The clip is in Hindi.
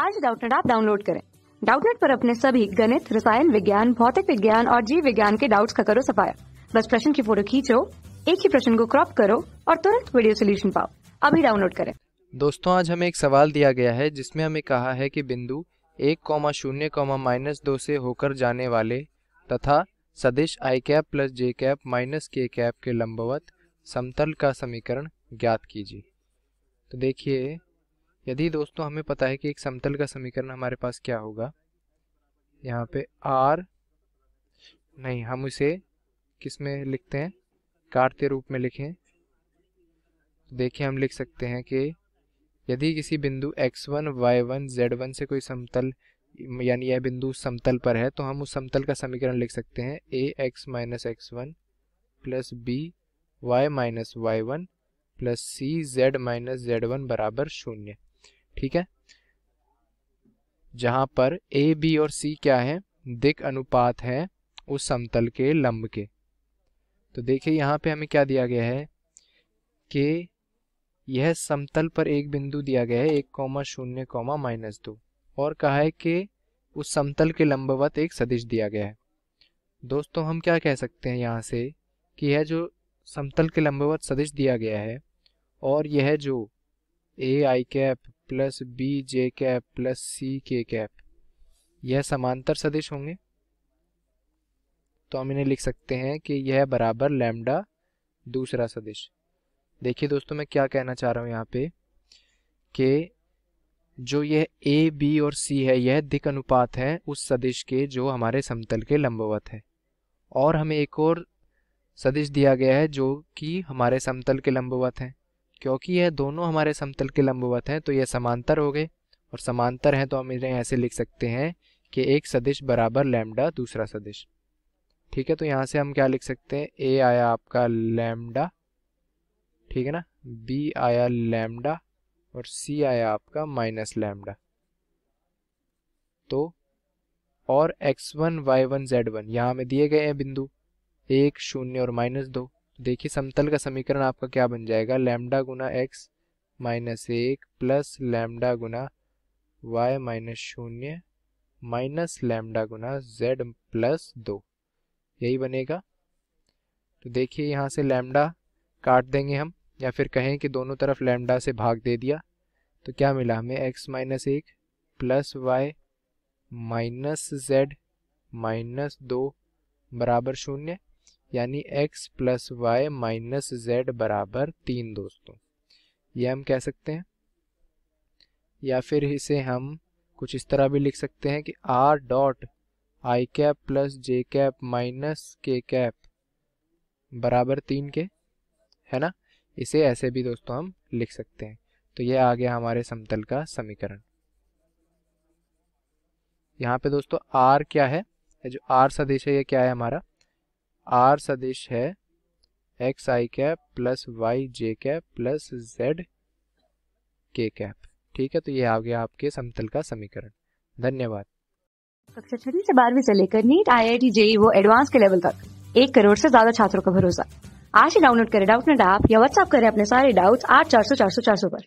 आज डाउटनेट आप डाउनलोड करें डाउटनेट पर अपने सभी गणित रसायन विज्ञान भौतिक विज्ञान और जीव विज्ञान के डाउट्स का करो सफाया बस प्रश्न की फोटो खींचो एक ही प्रश्न को क्रॉप करो और तुरंत वीडियो सोल्यूशन पाओ अभी डाउनलोड करें दोस्तों आज हमें एक सवाल दिया गया है जिसमें हमें कहा है कि बिंदु एक कौमा शून्य कौमा माइनस दो से होकर जाने वाले तथा सदिश i cap plus j cap minus k cap के लंबवत समतल का समीकरण ज्ञात कीजिए तो देखिए यदि दोस्तों हमें पता है कि एक समतल का समीकरण हमारे पास क्या होगा यहाँ पे आर नहीं हम उसे किस में लिखते हैं कार्त्य रूप में लिखें देखिए हम लिख सकते हैं कि यदि किसी बिंदु x1, y1, z1 से कोई समतल यानी यह बिंदु समतल पर है तो हम उस समतल का समीकरण लिख सकते हैं a x minus x one plus b y minus y one plus c z minus z one बराबर शून्य ठीक है जहां पर ए बी और सी क्या है दिक अनुपात है उस समतल के लंब के तो देखिए यहां पे हमें क्या दिया गया है कि यह समतल पर एक बिंदु दिया गया है एक कौमा शून्य कौमा माइनस दो और कहा है कि उस समतल के लंबवत एक सदिश दिया गया है दोस्तों हम क्या कह सकते हैं यहाँ से कि यह जो समतल के लंबवत सदिश दिया गया है और यह जो a i cap plus b j cap plus c k cap यह समांतर सदिश होंगे तो हम इन्हें लिख सकते हैं कि यह बराबर लैम्डा दूसरा सदिश देखिए दोस्तों मैं क्या कहना चाह रहा हूँ यहाँ पे कि जो यह ए बी और सी है यह दिक अनुपात है उस सदिश के जो हमारे समतल के लंबवत है और हमें एक और सदिश दिया गया है जो कि हमारे समतल के लंबवत है क्योंकि यह दोनों हमारे समतल के लंबवत हैं तो यह समांतर हो गए और समांतर हैं तो हम इन्हें ऐसे लिख सकते हैं कि एक सदिश बराबर लैमडा दूसरा सदिश ठीक है तो यहाँ से हम क्या लिख सकते हैं ए आया आपका लैमडा ठीक है ना बी आया लैमडा और सी आया आपका माइनस लैमडा तो और x one y one z one यहाँ हमें दिए गए हैं बिंदु एक शून्य और माइनस दो देखिए समतल का समीकरण आपका क्या बन जाएगा लैम्डा गुना एक्स माइनस एक प्लस लैम्डा गुना वाई माइनस शून्य माइनस लैम्डा गुना जेड प्लस दो यही बनेगा तो देखिए यहाँ से लैम्डा काट देंगे हम या फिर कहें कि दोनों तरफ लैम्डा से भाग दे दिया तो क्या मिला हमें एक्स माइनस एक plus y minus z minus दो बराबर शून्य यानी x plus y minus z बराबर तीन दोस्तों ये हम कह सकते हैं या फिर इसे हम कुछ इस तरह भी लिख सकते हैं कि r dot i cap plus j cap minus k cap बराबर तीन के है ना इसे ऐसे भी दोस्तों हम लिख सकते हैं तो यह आ गया हमारे समतल का समीकरण यहाँ पे दोस्तों आर क्या है जो आर सदिश है ये क्या है हमारा आर सदिश है x i cap plus y j cap plus z k cap ठीक है तो ये आ गया आपके समतल का समीकरण धन्यवाद कक्षा छठी से बारहवीं से लेकर NEET I I T JEE वो एडवांस के लेवल तक एक करोड़ से ज्यादा छात्रों का भरोसा आज ही डाउनलोड करें डाउट नेट ऐप या व्हाट्सएप करें अपने सारे डाउट्स आठ चार सौ चार सौ चार सौ पर